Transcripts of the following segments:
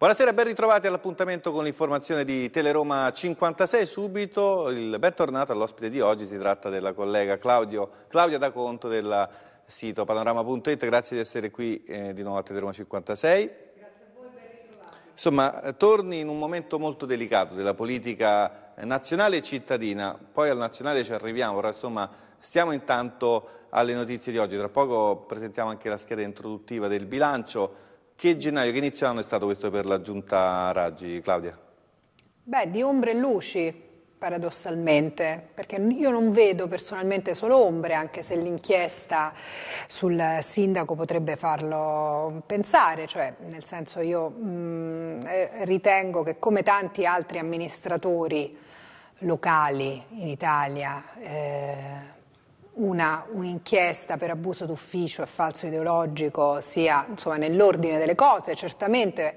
Buonasera, ben ritrovati all'appuntamento con l'informazione di Teleroma 56. Subito il bentornato all'ospite di oggi, si tratta della collega Claudio, Claudia D'Aconto del sito panorama.it. Grazie di essere qui eh, di nuovo a Teleroma 56. Grazie a voi, ben ritrovati. Insomma, torni in un momento molto delicato della politica nazionale e cittadina, poi al nazionale ci arriviamo, ora insomma stiamo intanto alle notizie di oggi. Tra poco presentiamo anche la scheda introduttiva del bilancio che gennaio, che inizio anno è stato questo per la giunta Raggi, Claudia? Beh, di ombre e luci, paradossalmente, perché io non vedo personalmente solo ombre, anche se l'inchiesta sul sindaco potrebbe farlo pensare, cioè nel senso io mh, mm, eh, ritengo che come tanti altri amministratori locali in Italia, eh, una, un'inchiesta per abuso d'ufficio e falso ideologico sia nell'ordine delle cose, certamente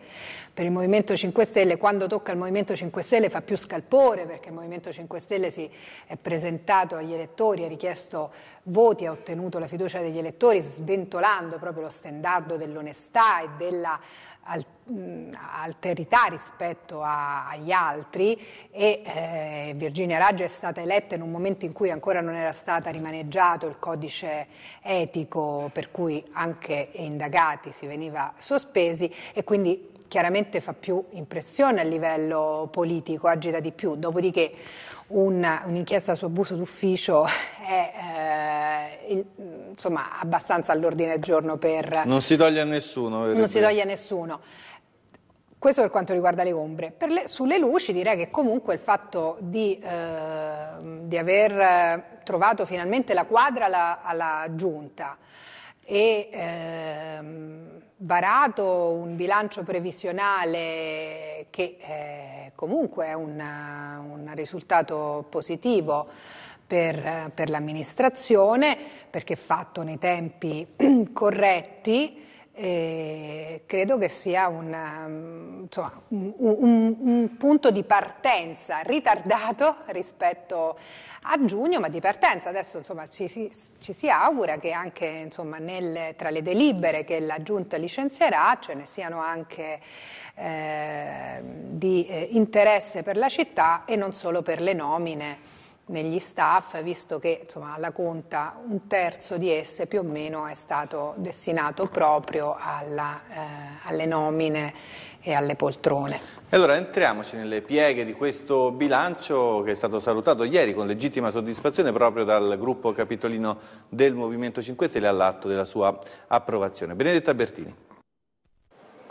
per il Movimento 5 Stelle, quando tocca il Movimento 5 Stelle fa più scalpore perché il Movimento 5 Stelle si è presentato agli elettori, ha richiesto voti, ha ottenuto la fiducia degli elettori, sventolando proprio lo stendardo dell'onestà e della Mm, alterità rispetto a, agli altri e eh, Virginia Raggio è stata eletta in un momento in cui ancora non era stato rimaneggiato il codice etico per cui anche indagati si veniva sospesi e quindi chiaramente fa più impressione a livello politico, agita di più, dopodiché una, un'inchiesta su abuso d'ufficio è eh, il, insomma, abbastanza all'ordine del giorno per... Non si toglie a nessuno. Non si toglie a nessuno. Questo per quanto riguarda le ombre. Le, sulle luci direi che comunque il fatto di, eh, di aver eh, trovato finalmente la quadra alla, alla giunta e eh, varato un bilancio previsionale che eh, comunque è una, un risultato positivo per, per l'amministrazione perché fatto nei tempi corretti eh, credo che sia una, insomma, un, un, un, punto di partenza ritardato rispetto a giugno, ma di partenza. Adesso insomma, ci, si, ci, si, augura che anche insomma, nel, tra le delibere che la Giunta licenzierà ce ne siano anche eh, di eh, interesse per la città e non solo per le nomine negli staff, visto che insomma, alla conta un terzo di esse più o meno è stato destinato proprio alla, eh, alle nomine e alle poltrone. allora entriamoci nelle pieghe di questo bilancio che è stato salutato ieri con legittima soddisfazione proprio dal gruppo capitolino del Movimento 5 Stelle all'atto della sua approvazione. Benedetta Bertini.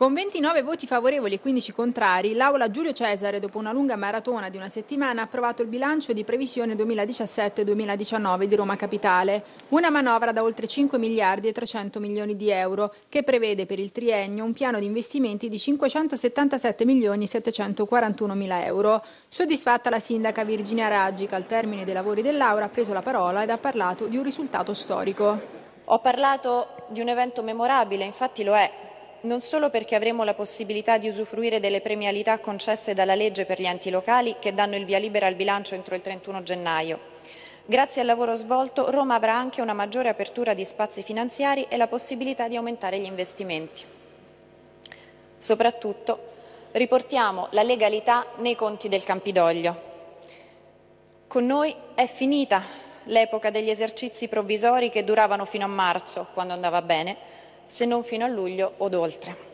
Con 29 voti favorevoli e 15 contrari, l'Aula Giulio Cesare, dopo una lunga maratona di una settimana, ha approvato il bilancio di previsione 2017-2019 di Roma Capitale, una manovra da oltre 5 miliardi e 300 milioni di euro, che prevede per il triennio un piano di investimenti di 577 milioni e 741 mila euro. Soddisfatta la sindaca Virginia Raggi, che al termine dei lavori dell'Aula ha preso la parola ed ha parlato di un risultato storico. Ho parlato di un evento memorabile, infatti lo è non solo perché avremo la possibilità di usufruire delle premialità concesse dalla legge per gli enti locali che danno il via libera al bilancio entro il 31 gennaio. Grazie al lavoro svolto Roma avrà anche una maggiore apertura di spazi finanziari e la possibilità di aumentare gli investimenti. Soprattutto riportiamo la legalità nei conti del Campidoglio. Con noi è finita l'epoca degli esercizi provvisori che duravano fino a marzo, quando andava bene, se non fino a luglio od oltre.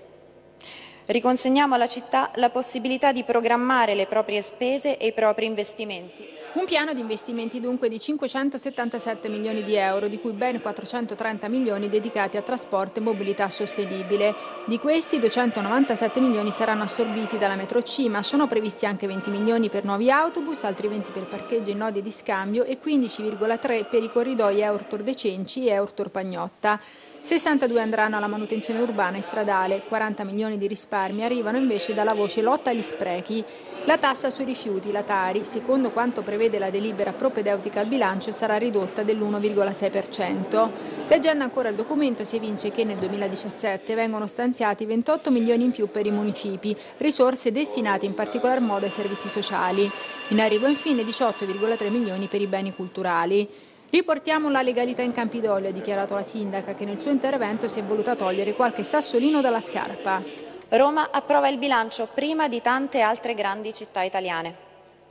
Riconsegniamo alla città la possibilità di programmare le proprie spese e i propri investimenti. Un piano di investimenti dunque di 577 milioni di euro, di cui ben 430 milioni dedicati a trasporto e mobilità sostenibile. Di questi 297 milioni saranno assorbiti dalla metro C, ma sono previsti anche 20 milioni per nuovi autobus, altri 20 per parcheggio e nodi di scambio e 15,3 per i corridoi Eurtor De Cenci e Eurtor Pagnotta. 62 andranno alla manutenzione urbana e stradale, 40 milioni di risparmi arrivano invece dalla voce lotta agli sprechi. La tassa sui rifiuti, la Tari, secondo quanto prevede la delibera propedeutica al bilancio, sarà ridotta dell'1,6%. Leggendo ancora il documento si evince che nel 2017 vengono stanziati 28 milioni in più per i municipi, risorse destinate in particolar modo ai servizi sociali. In arrivo infine 18,3 milioni per i beni culturali. Riportiamo la legalità in Campidoglio, ha dichiarato la sindaca, che nel suo intervento si è voluta togliere qualche sassolino dalla scarpa. Roma approva il bilancio prima di tante altre grandi città italiane.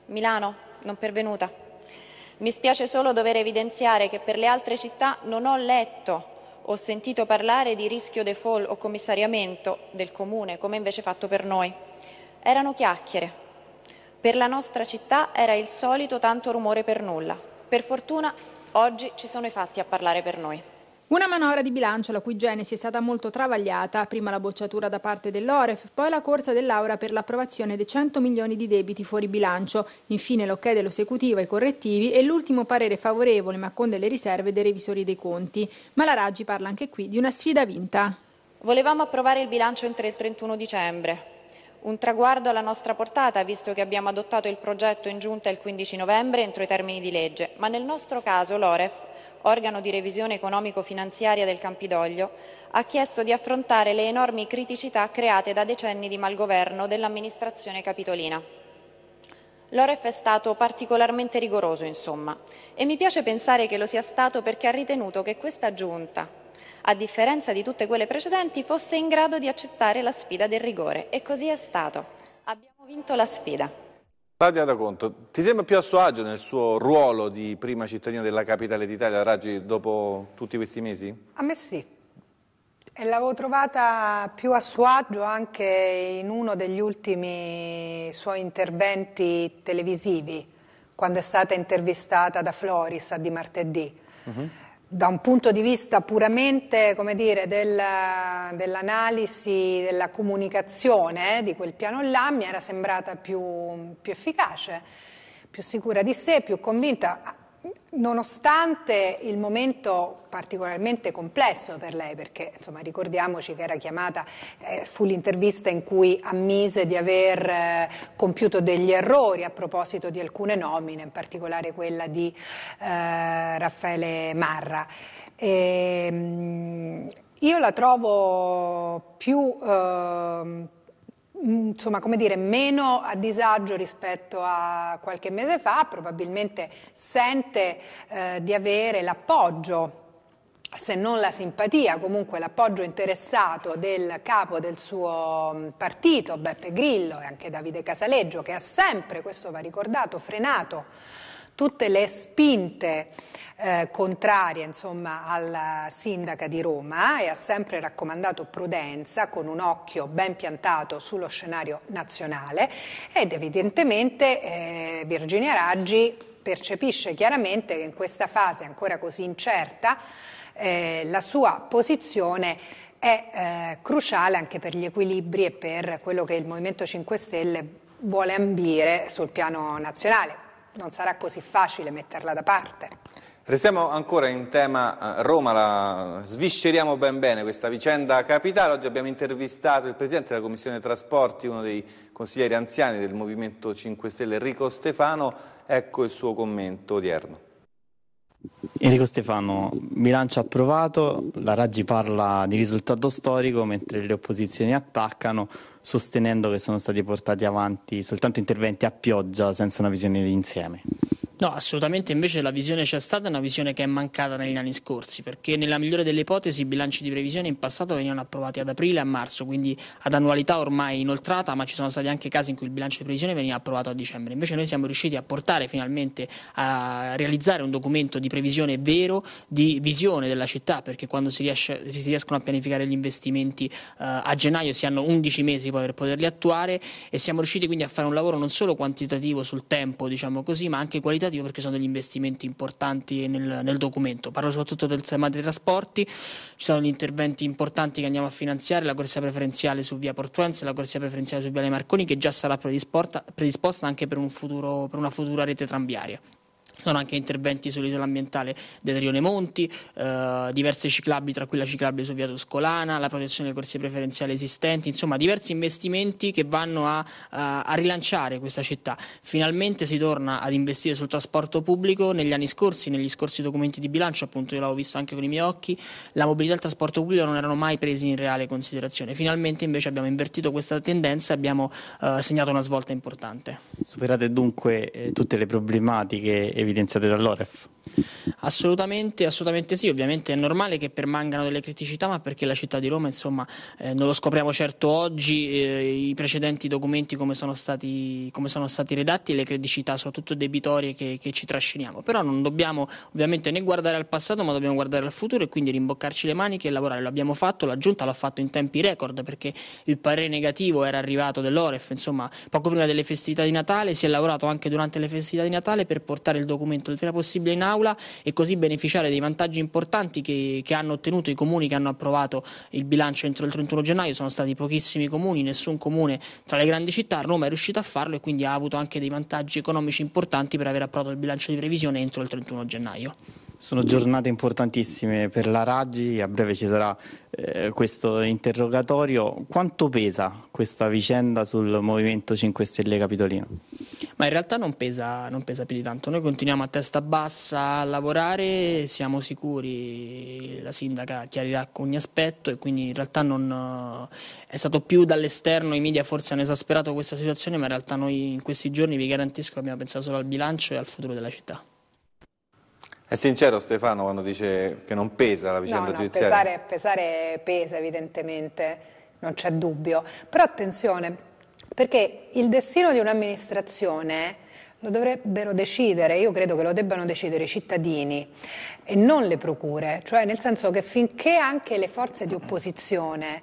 Milano, non pervenuta. Mi spiace solo dover evidenziare che per le altre città non ho letto o sentito parlare di rischio default o commissariamento del comune, come invece fatto per noi. Erano chiacchiere. Per la nostra città era il solito tanto rumore per nulla. Per fortuna Oggi ci sono i fatti a parlare per noi. Una manovra di bilancio la cui genesi è stata molto travagliata, prima la bocciatura da parte dell'Oref, poi la corsa dell'Aura per l'approvazione dei 100 milioni di debiti fuori bilancio, infine l'ok dell'esecutivo ai correttivi e l'ultimo parere favorevole ma con delle riserve dei revisori dei conti. Ma la Raggi parla anche qui di una sfida vinta. Volevamo approvare il bilancio entro il 31 dicembre, un traguardo alla nostra portata, visto che abbiamo adottato il progetto in giunta il 15 novembre entro i termini di legge, ma nel nostro caso l'OREF, organo di revisione economico-finanziaria del Campidoglio, ha chiesto di affrontare le enormi criticità create da decenni di malgoverno dell'amministrazione capitolina. L'OREF è stato particolarmente rigoroso, insomma, e mi piace pensare che lo sia stato perché ha ritenuto che questa giunta, a differenza di tutte quelle precedenti, fosse in grado di accettare la sfida del rigore. E così è stato. Abbiamo vinto la sfida. Claudia Da Conto, ti sembra più a suo agio nel suo ruolo di prima cittadina della capitale d'Italia, Raggi, dopo tutti questi mesi? A me sì. E l'avevo trovata più a suo agio anche in uno degli ultimi suoi interventi televisivi, quando è stata intervistata da Floris di martedì. Uh mhm. -huh da un punto di vista puramente dire, del, dell'analisi, della comunicazione eh, di quel piano là, mi era sembrata più, più efficace, più sicura di sé, più convinta Nonostante il momento particolarmente complesso per lei, perché insomma, ricordiamoci che era chiamata, eh, fu l'intervista in cui ammise di aver eh, compiuto degli errori a proposito di alcune nomine, in particolare quella di eh, Raffaele Marra. E, ehm, io la trovo più ehm, Mm, insomma, come dire, meno a disagio rispetto a qualche mese fa, probabilmente sente eh, di avere l'appoggio se non la simpatia, comunque l'appoggio interessato del capo del suo mm, partito, Beppe Grillo e anche Davide Casaleggio, che ha sempre, questo va ricordato, frenato tutte le spinte eh, contraria insomma, alla sindaca di Roma e ha sempre raccomandato prudenza con un occhio ben piantato sullo scenario nazionale ed evidentemente eh, Virginia Raggi percepisce chiaramente che in questa fase ancora così incerta eh, la sua posizione è eh, cruciale anche per gli equilibri e per quello che il Movimento 5 Stelle vuole ambire sul piano nazionale. Non sarà così facile metterla da parte. Restiamo ancora in tema eh, Roma, la svisceriamo ben bene questa vicenda capitale. Oggi abbiamo intervistato il Presidente della Commissione Trasporti, uno dei consiglieri anziani del Movimento 5 Stelle, Enrico Stefano. Ecco il suo commento odierno. Enrico Stefano, bilancio approvato, la Raggi parla di risultato storico mentre le opposizioni attaccano sostenendo che sono stati portati avanti soltanto interventi a pioggia senza una visione d'insieme. No, assolutamente invece la visione c'è stata, è una visione che è mancata negli anni scorsi, perché nella migliore delle ipotesi i bilanci di previsione in passato venivano approvati ad aprile e a marzo, quindi ad annualità ormai inoltrata, ma ci sono stati anche casi in cui il bilancio di previsione veniva approvato a dicembre. Invece noi siamo riusciti a portare finalmente a realizzare un documento di previsione vero, di visione della città, perché quando si, riesce, si riescono a pianificare gli investimenti eh, a gennaio si hanno 11 mesi poi per poterli attuare e siamo riusciti quindi a fare un lavoro non solo quantitativo sul tempo, diciamo così, ma anche qualitativo significativo perché sono degli investimenti importanti nel, nel documento. Parlo soprattutto del tema dei trasporti, ci sono gli interventi importanti che andiamo a finanziare, la corsia preferenziale su via Portuense, la corsia preferenziale su via Le Marconi che già sarà predisposta anche per, un futuro, per una futura rete tranviaria sono anche interventi sull'isola ambientale del Rione Monti, eh, diverse ciclabili, tra cui la ciclabile su Via Toscolana, la protezione dei corsi preferenziali esistenti, insomma diversi investimenti che vanno a, a, a, rilanciare questa città. Finalmente si torna ad investire sul trasporto pubblico, negli anni scorsi, negli scorsi documenti di bilancio, appunto io l'avevo visto anche con i miei occhi, la mobilità e il trasporto pubblico non erano mai presi in reale considerazione. Finalmente invece abbiamo invertito questa tendenza e abbiamo eh, segnato una svolta importante. Superate dunque eh, tutte le problematiche evidenziate dall'OREF? Assolutamente, assolutamente sì, ovviamente è normale che permangano delle criticità, ma perché la città di Roma, insomma, eh, non lo scopriamo certo oggi, eh, i precedenti documenti come sono, stati, come sono stati redatti e le criticità soprattutto debitorie che, che, ci trasciniamo, però non dobbiamo ovviamente né guardare al passato, ma dobbiamo guardare al futuro e quindi rimboccarci le maniche e lavorare, l'abbiamo fatto, la Giunta l'ha fatto in tempi record perché il parere negativo era arrivato dell'OREF, insomma, poco prima delle festività di Natale, si è lavorato anche durante le festività di Natale per portare il documento il prima possibile in aula e così beneficiare dei vantaggi importanti che, che hanno ottenuto i comuni che hanno approvato il bilancio entro il 31 gennaio. Sono stati pochissimi comuni, nessun comune tra le grandi città. Roma è riuscita a farlo e quindi ha avuto anche dei vantaggi economici importanti per aver approvato il bilancio di previsione entro il 31 gennaio. Sono giornate importantissime per la Raggi, a breve ci sarà eh, questo interrogatorio. Quanto pesa questa vicenda sul Movimento 5 Stelle Capitolino? Ma in realtà non pesa, non pesa più di tanto. Noi continuiamo a testa bassa a lavorare, siamo sicuri, la sindaca chiarirà ogni aspetto e quindi in realtà non, eh, è stato più dall'esterno, i media forse hanno esasperato questa situazione, ma in realtà noi in questi giorni vi garantisco abbiamo pensato solo al bilancio e al futuro della città. È sincero Stefano quando dice che non pesa la vicenda no, no, giudiziaria? Pesare, pesare pesa evidentemente, non c'è dubbio. Però attenzione, perché il destino di un'amministrazione lo dovrebbero decidere, io credo che lo debbano decidere i cittadini e non le procure, cioè nel senso che finché anche le forze di opposizione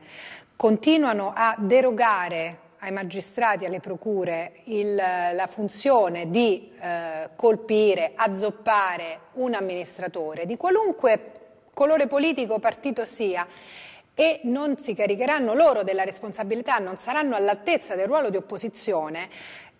continuano a derogare ai magistrati, alle procure, il, la funzione di eh, colpire, azzoppare un amministratore di qualunque colore politico o partito sia e non si caricheranno loro della responsabilità, non saranno all'altezza del ruolo di opposizione,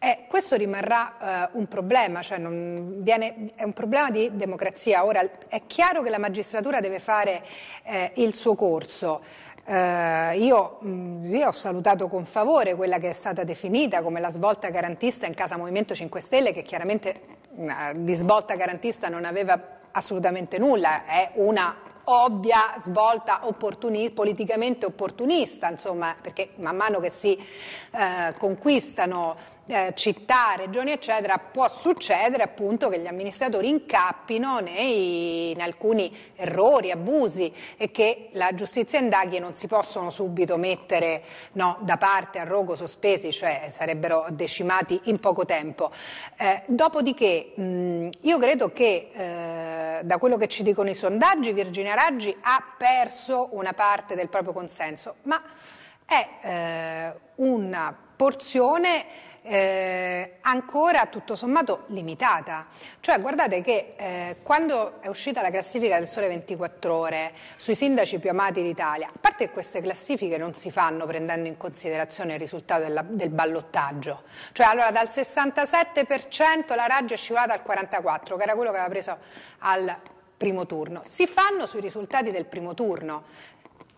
eh, questo rimarrà eh, un problema, cioè viene, è un problema di democrazia. Ora è chiaro che la magistratura deve fare eh, il suo corso. Eh, io, mm, io, ho salutato con favore quella che è stata definita come la svolta garantista in casa Movimento 5 Stelle, che chiaramente mm, eh, di svolta garantista non aveva assolutamente nulla, è una ovvia svolta opportuni- politicamente opportunista, insomma, perché man mano che si eh, conquistano eh, città, regioni eccetera, può succedere appunto che gli amministratori incappino nei, in alcuni errori, abusi e che la giustizia indaghi non si possono subito mettere no, da parte a rogo sospesi, cioè sarebbero decimati in poco tempo. Eh, dopodiché mh, io credo che eh, da quello che ci dicono i sondaggi Virginia Raggi ha perso una parte del proprio consenso, ma è eh, una porzione eh, ancora tutto sommato limitata. Cioè guardate che eh, quando è uscita la classifica del Sole 24 Ore sui sindaci più amati d'Italia, a parte che queste classifiche non si fanno prendendo in considerazione il risultato della, del ballottaggio, cioè allora dal 67% la Raggio è scivolata al 44%, che era quello che aveva preso al primo turno, si fanno sui risultati del primo turno,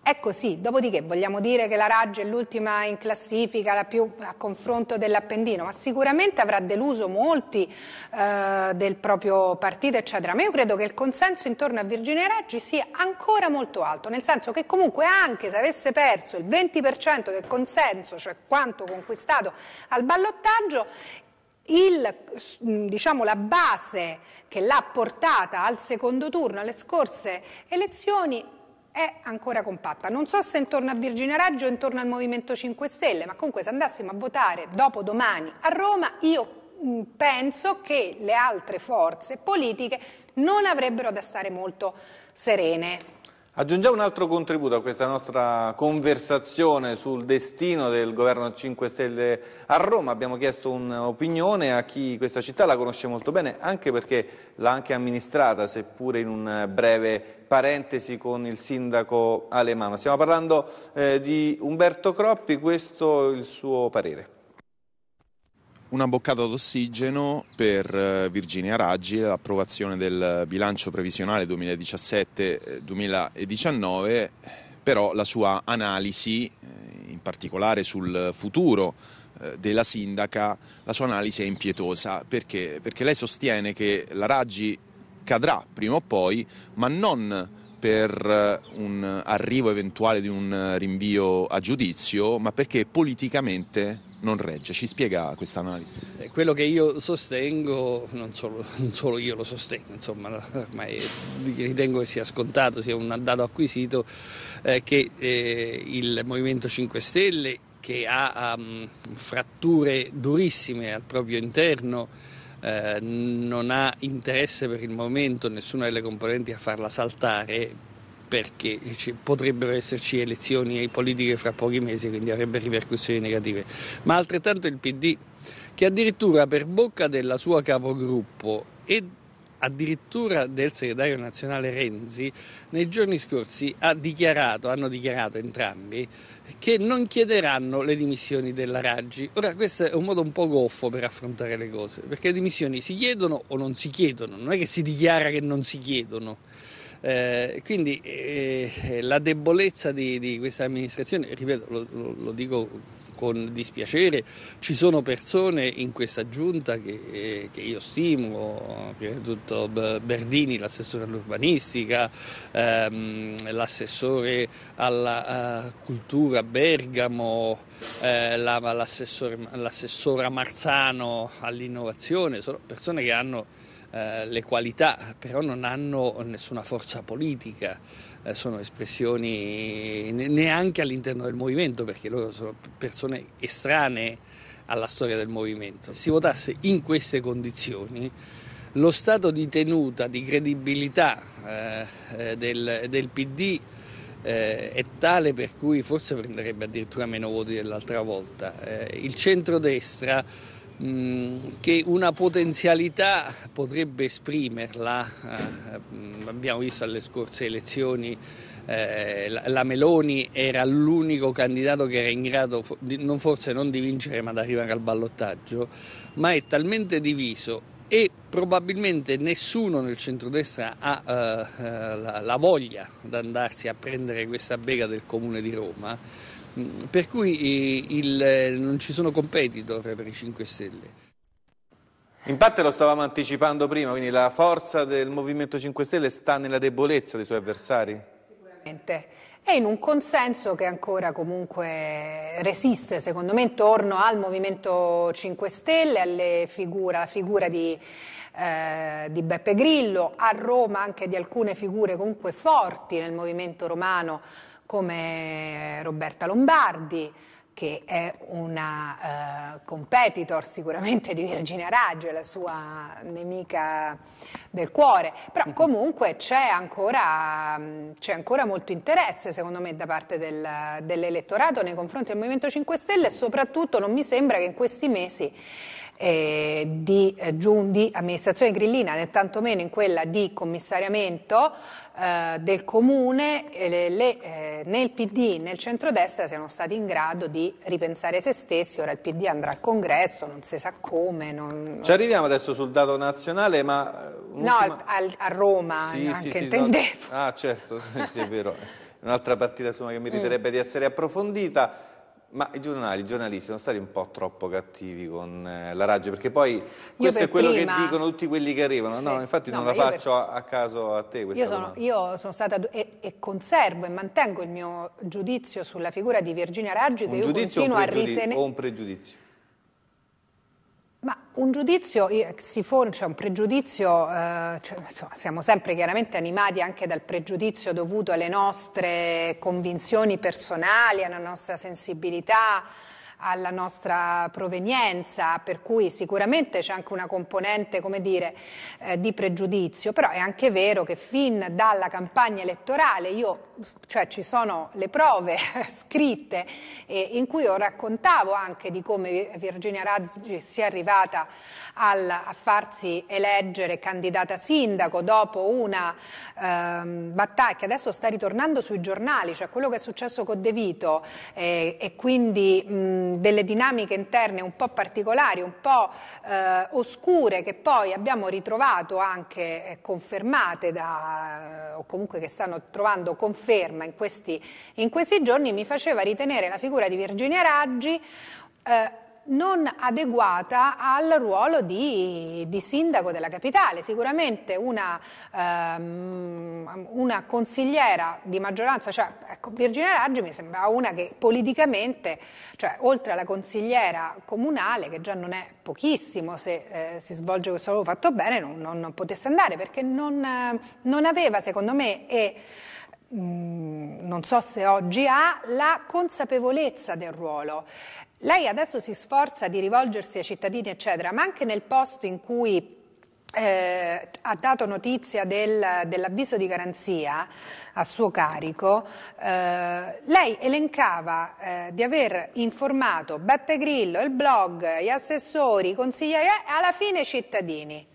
è così, ecco, dopodiché vogliamo dire che la Raggi è l'ultima in classifica, la più a confronto dell'Appendino, ma sicuramente avrà deluso molti eh, del proprio partito, eccetera. Ma io credo che il consenso intorno a Virginia Raggi sia ancora molto alto, nel senso che comunque anche se avesse perso il 20% del consenso, cioè quanto conquistato al ballottaggio, il, diciamo, la base che l'ha portata al secondo turno alle scorse elezioni è ancora compatta. Non so se intorno a Virginia Raggio o intorno al Movimento 5 Stelle, ma comunque se andassimo a votare dopo domani a Roma, io penso che le altre forze politiche non avrebbero da stare molto serene. Aggiungiamo un altro contributo a questa nostra conversazione sul destino del governo 5 Stelle a Roma. Abbiamo chiesto un'opinione a chi questa città la conosce molto bene, anche perché l'ha anche amministrata, seppure in un breve parentesi con il sindaco Alemano. Stiamo parlando eh, di Umberto Croppi, questo è il suo parere. Una boccata d'ossigeno per eh, Virginia Raggi, l'approvazione del bilancio previsionale 2017-2019, eh, però la sua analisi, eh, in particolare sul futuro della sindaca, la sua analisi è impietosa perché, perché lei sostiene che la Raggi cadrà prima o poi, ma non per eh, un arrivo eventuale di un eh, rinvio a giudizio, ma perché politicamente non regge. Ci spiega questa analisi? Eh, quello che io sostengo, non solo, non solo io lo sostengo, insomma, ormai ritengo che sia scontato, sia un dato acquisito, eh, che eh, il Movimento 5 Stelle, che ha um, fratture durissime al proprio interno, eh, non ha interesse per il momento nessuna delle componenti a farla saltare perché potrebbero esserci elezioni politiche fra pochi mesi, quindi avrebbe ripercussioni negative. Ma altrettanto il PD, che addirittura per bocca della sua capogruppo e addirittura del segretario nazionale Renzi, nei giorni scorsi ha dichiarato, hanno dichiarato entrambi, che non chiederanno le dimissioni della Raggi. Ora questo è un modo un po' goffo per affrontare le cose, perché le dimissioni si chiedono o non si chiedono, non è che si dichiara che non si chiedono. Eh, quindi eh, la debolezza di, di, questa amministrazione, ripeto, lo, lo, lo dico con dispiacere. Ci sono persone in questa giunta che, eh, che io stimo, prima di tutto Berdini, l'assessore all'urbanistica, ehm, l'assessore alla uh, cultura Bergamo, eh, la, l'assessora Marzano all'innovazione, sono persone che hanno eh, le qualità, però non hanno nessuna forza politica. Eh, sono espressioni neanche all'interno del movimento, perché loro sono persone estranee alla storia del movimento. Se si votasse in queste condizioni, lo stato di tenuta, di credibilità eh, eh del, del, PD eh, è tale per cui forse prenderebbe addirittura meno voti dell'altra volta. Eh, il centrodestra Mm, che una potenzialità potrebbe esprimerla. Eh, abbiamo visto alle scorse elezioni eh, la Meloni era l'unico candidato che era in grado di, non forse non di vincere ma di arrivare al ballottaggio, ma è talmente diviso e probabilmente nessuno nel centrodestra ha eh, eh la, la voglia di andarsi a prendere questa bega del comune di Roma Mm, per cui eh, il, eh, non ci sono competitor per i 5 Stelle. In parte lo stavamo anticipando prima, quindi la forza del Movimento 5 Stelle sta nella debolezza dei suoi avversari? Sicuramente. E in un consenso che ancora comunque resiste, secondo me, intorno al Movimento 5 Stelle, alla figura, di, eh, di Beppe Grillo, a Roma anche di alcune figure comunque forti nel movimento romano come Roberta Lombardi, che è una eh, competitor sicuramente di Virginia Raggio, la sua nemica del cuore, però mm-hmm. comunque c'è ancora, c'è ancora molto interesse secondo me da parte del, dell'elettorato nei confronti del Movimento 5 Stelle e soprattutto non mi sembra che in questi mesi eh, di, eh, giun, di amministrazione grillina, né tantomeno in quella di commissariamento eh, del comune, eh, le, le, eh, nel PD, nel centrodestra siano stati in grado di ripensare se stessi, ora il PD andrà al congresso, non si sa come. Non... Ci arriviamo adesso sul dato nazionale, ma... Eh, no, al, a Roma, sì, anche sì, intendevo. no. Ah certo, sì, è vero, un'altra partita insomma, che meriterebbe mm. di essere approfondita. Ma i giornali, i giornalisti sono stati un po' troppo cattivi con eh, la Raggi, perché poi questo per è quello prima... che dicono tutti quelli che arrivano. Sì. No, infatti no, non la faccio per... a caso a te questa io sono, io sono stata e, e, conservo e mantengo il mio giudizio sulla figura di Virginia Raggi un che io continuo a ritenere... O un pregiudizio? Un giudizio, si forge un pregiudizio, eh, cioè, insomma, siamo sempre chiaramente animati anche dal pregiudizio dovuto alle nostre convinzioni personali, alla nostra sensibilità, alla nostra provenienza, per cui sicuramente c'è anche una componente, come dire, eh, di pregiudizio, però è anche vero che fin dalla campagna elettorale io cioè ci sono le prove scritte eh, in cui io raccontavo anche di come Virginia Raggi sia arrivata al, a farsi eleggere candidata sindaco dopo una ehm, battaglia che adesso sta ritornando sui giornali, cioè quello che è successo con De Vito eh, e quindi mh, delle dinamiche interne un po' particolari, un po' eh, oscure che poi abbiamo ritrovato anche eh, confermate da, o comunque che stanno trovando confermate conferma in questi, in questi giorni mi faceva ritenere la figura di Virginia Raggi eh, non adeguata al ruolo di, di, sindaco della capitale. Sicuramente una, ehm, una consigliera di maggioranza, cioè ecco, Virginia Raggi mi sembra una che politicamente, cioè oltre alla consigliera comunale, che già non è pochissimo se eh, si svolge questo ruolo fatto bene, non, non, non potesse andare perché non, non aveva secondo me... E, Mm, non so se oggi ha, la consapevolezza del ruolo. Lei adesso si sforza di rivolgersi ai cittadini, eccetera, ma anche nel posto in cui eh, ha dato notizia del, dell'avviso di garanzia a suo carico, eh, lei elencava eh, di aver informato Beppe Grillo, il blog, gli assessori, i consiglieri e alla fine i cittadini.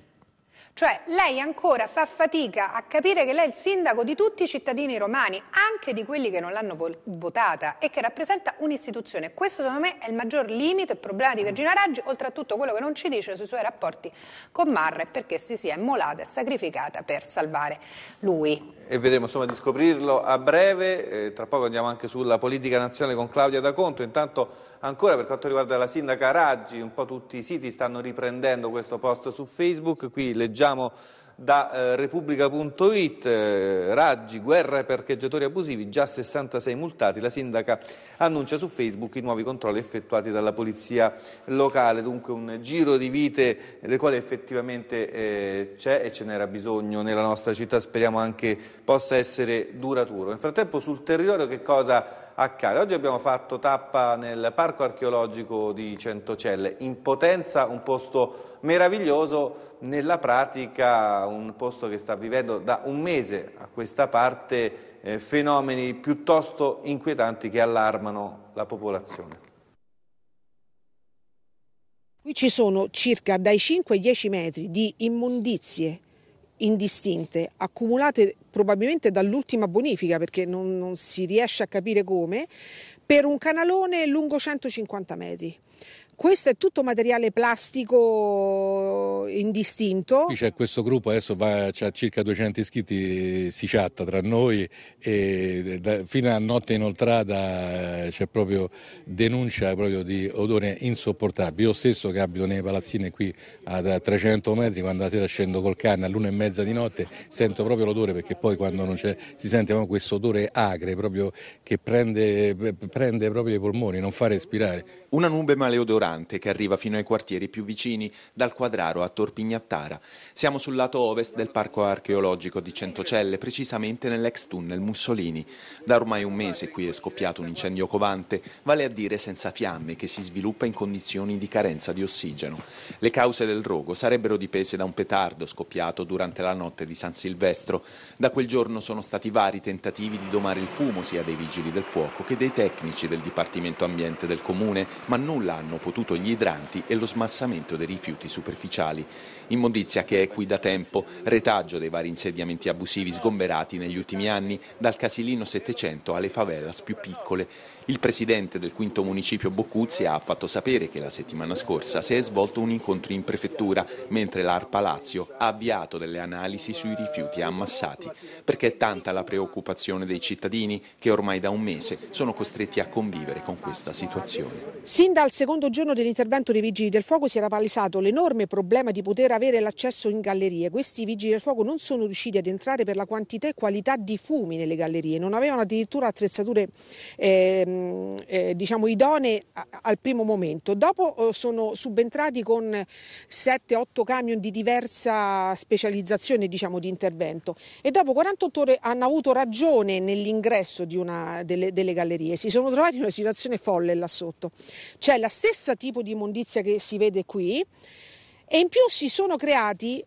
Cioè lei ancora fa fatica a capire che lei è il sindaco di tutti i cittadini romani, anche di quelli che non l'hanno votata e che rappresenta un'istituzione. Questo secondo me è il maggior limite e problema di Virginia Raggi, oltre a tutto quello che non ci dice sui suoi rapporti con Marra e perché si sia immolata e sacrificata per salvare lui. E vedremo insomma di scoprirlo a breve, eh, tra poco andiamo anche sulla politica nazionale con Claudia D'Aconto, intanto ancora per quanto riguarda la sindaca Raggi, un po' tutti i siti stanno riprendendo questo post su Facebook, qui leggiamo leggiamo da eh, Repubblica.it, eh, Raggi, guerra per parcheggiatori abusivi, già 66 multati, la sindaca annuncia su Facebook i nuovi controlli effettuati dalla polizia locale, dunque un giro di vite le quali effettivamente eh, c'è e ce n'era bisogno nella nostra città, speriamo anche possa essere duraturo. Nel frattempo sul territorio che cosa accade. Oggi abbiamo fatto tappa nel Parco Archeologico di Centocelle, in potenza un posto meraviglioso, nella pratica un posto che sta vivendo da un mese a questa parte eh, fenomeni piuttosto inquietanti che allarmano la popolazione. Qui ci sono circa dai 5 ai 10 metri di immondizie indistinte, accumulate probabilmente dall'ultima bonifica perché non, non si riesce a capire come, per un canalone lungo 150 metri. Questo è tutto materiale plastico indistinto. Qui c'è questo gruppo, adesso c'è circa 200 iscritti, si chatta tra noi e da, fino a notte inoltrata eh, c'è proprio denuncia proprio di odore insopportabile. Io stesso che abito nei palazzini qui a 300 metri, quando la sera scendo col cane all'una e mezza di notte sento proprio l'odore perché poi quando non c'è si sente proprio questo odore agre proprio che prende, prende proprio i polmoni, non fa respirare. Una nube maleodorante pesante che arriva fino ai quartieri più vicini, dal Quadraro a Torpignattara. Siamo sul lato ovest del parco archeologico di Centocelle, precisamente nell'ex tunnel Mussolini. Da ormai un mese qui è scoppiato un incendio covante, vale a dire senza fiamme, che si sviluppa in condizioni di carenza di ossigeno. Le cause del rogo sarebbero dipese da un petardo scoppiato durante la notte di San Silvestro. Da quel giorno sono stati vari tentativi di domare il fumo sia dei vigili del fuoco che dei tecnici del Dipartimento Ambiente del Comune, ma nulla hanno potuto abbattuto gli idranti e lo smassamento dei rifiuti superficiali. Immondizia che è qui da tempo, retaggio dei vari insediamenti abusivi sgomberati negli ultimi anni, dal Casilino 700 alle favelas più piccole. Il presidente del quinto municipio Boccuzzi ha fatto sapere che la settimana scorsa si è svolto un incontro in prefettura, mentre l'ARPA Lazio ha avviato delle analisi sui rifiuti ammassati, perché è tanta la preoccupazione dei cittadini che ormai da un mese sono costretti a convivere con questa situazione. Sin dal secondo giorno dell'intervento dei vigili del fuoco si era palesato l'enorme problema di poter avere l'accesso in gallerie. Questi vigili del fuoco non sono riusciti ad entrare per la quantità e qualità di fumi nelle gallerie, non avevano addirittura attrezzature eh, Ehm, eh, diciamo idonee al primo momento. Dopo eh, sono subentrati con 7-8 camion di diversa specializzazione diciamo, di intervento e dopo 48 ore hanno avuto ragione nell'ingresso una, delle, delle, gallerie. Si sono trovati in una situazione folle là sotto. C'è la stessa tipo di immondizia che si vede qui e in più si sono creati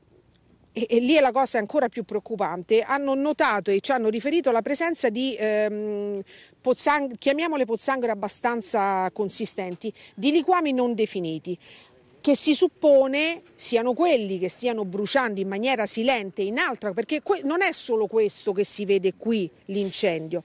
e, e, lì è la cosa ancora più preoccupante, hanno notato e ci hanno riferito la presenza di ehm, pozzang- chiamiamole pozzanghere abbastanza consistenti, di liquami non definiti che si suppone siano quelli che stiano bruciando in maniera silente in altra, perché que- non è solo questo che si vede qui l'incendio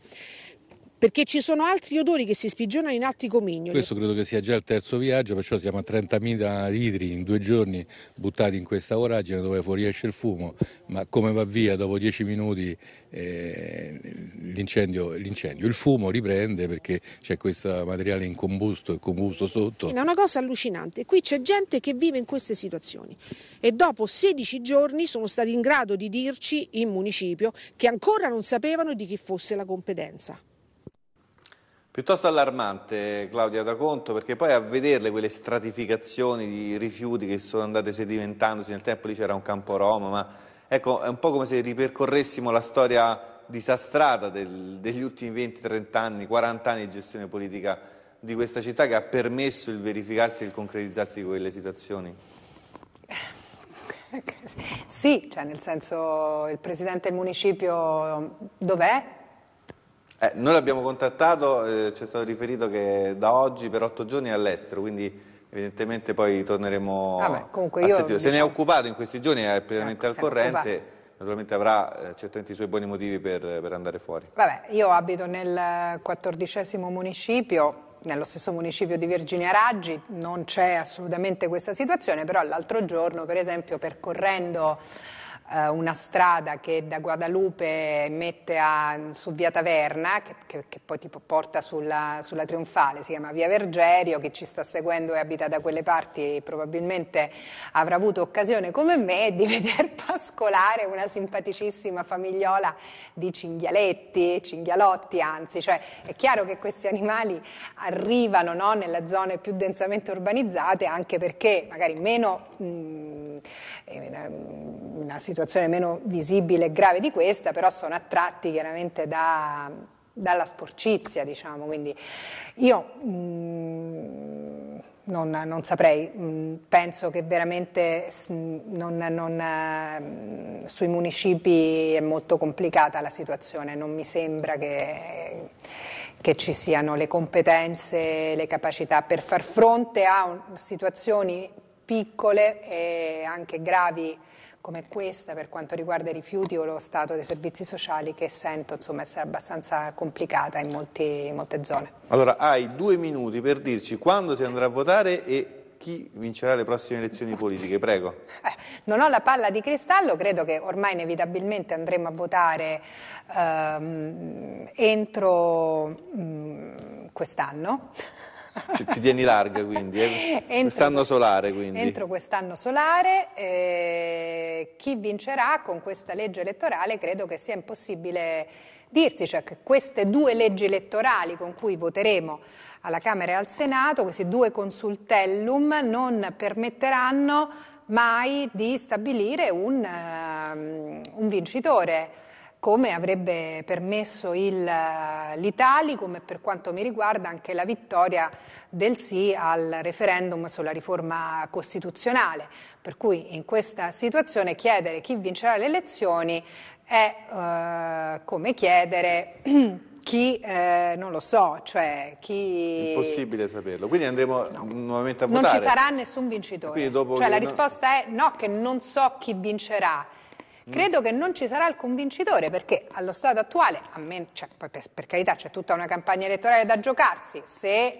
perché ci sono altri odori che si sprigionano in altri comignoli. Questo credo che sia già il terzo viaggio, perciò siamo a 30.000 litri in due giorni buttati in questa voragine dove fuoriesce il fumo, ma come va via dopo 10 minuti eh, l'incendio, l'incendio, il fumo riprende perché c'è questo materiale in combusto, il combusto sotto. È una cosa allucinante, qui c'è gente che vive in queste situazioni e dopo 16 giorni sono stati in grado di dirci in municipio che ancora non sapevano di chi fosse la competenza. Piuttosto allarmante, Claudia, da conto, perché poi a vederle quelle stratificazioni di rifiuti che sono andate sedimentandosi nel tempo, lì c'era un campo Roma, ma ecco, è un po' come se ripercorressimo la storia disastrata del, degli ultimi 20, 30 anni, 40 anni di gestione politica di questa città che ha permesso il verificarsi e il concretizzarsi di quelle situazioni. Eh, sì, cioè nel senso il presidente del municipio dov'è? Eh, noi l'abbiamo contattato, eh, ci è stato riferito che da oggi per otto giorni è all'estero, quindi evidentemente poi torneremo ah, beh, comunque a io, diciamo... Se ne è occupato in questi giorni, è pienamente ecco, al corrente naturalmente avrà eh, certamente i suoi buoni motivi per, per, andare fuori. Vabbè, io abito nel quattordicesimo municipio, nello stesso municipio di Virginia Raggi, non c'è assolutamente questa situazione, però l'altro giorno, per esempio, percorrendo eh, una strada che da Guadalupe mette a, su via Taverna, che, che, che poi tipo porta sulla, sulla, Trionfale, si chiama via Vergerio, chi ci sta seguendo e abita da quelle parti probabilmente avrà avuto occasione come me di veder pascolare una simpaticissima famigliola di cinghialetti, cinghialotti anzi, cioè è chiaro che questi animali arrivano no, nelle zone più densamente urbanizzate anche perché magari meno una situazione meno visibile e grave di questa, però sono attratti chiaramente da, dalla sporcizia, diciamo. Quindi io mh, non, non, saprei, mh, penso che veramente non, non, sui municipi è molto complicata la situazione, non mi sembra che che ci siano le competenze, le capacità per far fronte a situazioni piccole e anche gravi come questa per quanto riguarda i rifiuti o lo stato dei servizi sociali che sento insomma, essere abbastanza complicata in, molti, in molte zone. Allora hai due minuti per dirci quando si andrà a votare e chi vincerà le prossime elezioni politiche, prego. Eh, non ho la palla di cristallo, credo che ormai inevitabilmente andremo a votare ehm, entro mm, quest'anno. Ci, ti tieni larga quindi, eh? quest'anno solare quindi. Entro quest'anno solare, eh, chi vincerà con questa legge elettorale credo che sia impossibile dirsi, cioè che queste due leggi elettorali con cui voteremo alla Camera e al Senato, questi due consultellum non permetteranno mai di stabilire un, um, un vincitore come avrebbe permesso l'Italia, come per quanto mi riguarda anche la vittoria del sì al referendum sulla riforma costituzionale. Per cui in questa situazione chiedere chi vincerà le elezioni è eh, come chiedere chi eh, non lo so, cioè chi... Impossibile saperlo, quindi andremo no. nuovamente a votare. Non ci sarà nessun vincitore, cioè la risposta no... è no che non so chi vincerà, Mm. credo che non ci sarà alcun vincitore perché allo stato attuale, me, cioè, per, per, carità c'è tutta una campagna elettorale da giocarsi, se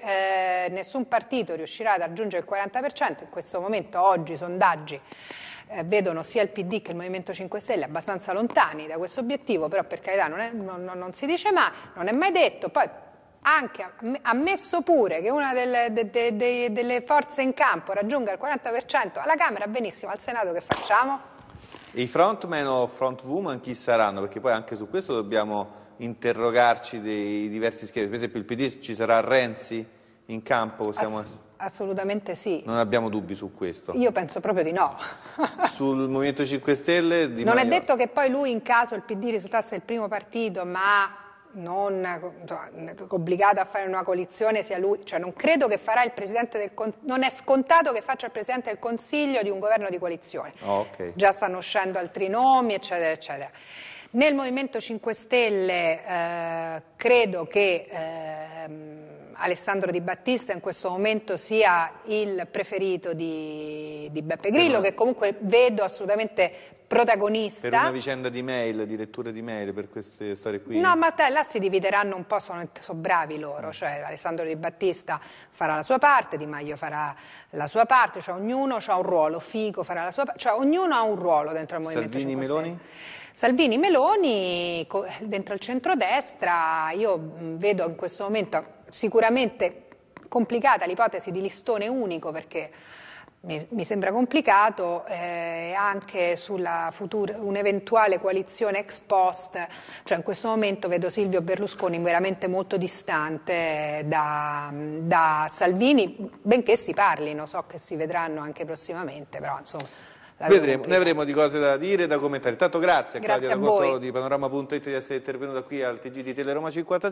eh, nessun partito riuscirà ad aggiungere il 40%, in questo momento oggi i sondaggi eh, vedono sia il PD che il Movimento 5 Stelle abbastanza lontani da questo obiettivo, però per carità non, è, non, non si dice mai, non è mai detto, poi anche ammesso pure che una delle, de, de, de, delle forze in campo raggiunga il 40% alla Camera, benissimo, al Senato che facciamo? E i frontman o frontwoman chi saranno? Perché poi anche su questo dobbiamo interrogarci dei diversi schemi. Per esempio il PD ci sarà Renzi in campo? Possiamo... Ass assolutamente sì. Non abbiamo dubbi su questo? Io penso proprio di no. Sul Movimento 5 Stelle? Di non Maio. è detto che poi lui in caso il PD risultasse il primo partito, ma non obbligato a fare una coalizione sia lui, cioè non credo che farà il Presidente del Consiglio, non è scontato che faccia il Presidente del Consiglio di un governo di coalizione. Ah, okay. Già stanno uscendo altri nomi, eccetera, eccetera. Nel Movimento 5 Stelle eh, credo che... Eh, Alessandro Di Battista in questo momento sia il preferito di, di Beppe Grillo, che comunque vedo assolutamente protagonista. Per una vicenda di mail, di letture di mail, per queste storie qui? No, ma te, là si divideranno un po', sono, sono bravi loro, mm. cioè Alessandro Di Battista farà la sua parte, Di Maio farà la sua parte, cioè ognuno ha un ruolo, Fico farà la sua parte, cioè ognuno ha un ruolo dentro il Movimento Salvini 5 Meloni? Salvini Meloni, dentro il centrodestra, io vedo in questo momento sicuramente complicata l'ipotesi di listone unico perché mi, mi sembra complicato, eh, anche sulla futura, un'eventuale coalizione ex post, cioè in questo momento vedo Silvio Berlusconi veramente molto distante eh, da, da Salvini, benché si parlino, so che si vedranno anche prossimamente, però insomma... Vedremo, ne avremo di cose da dire e da commentare. Intanto grazie, grazie a Claudia D'Agosto di Panorama.it di essere intervenuta qui al TG di Teleroma 56.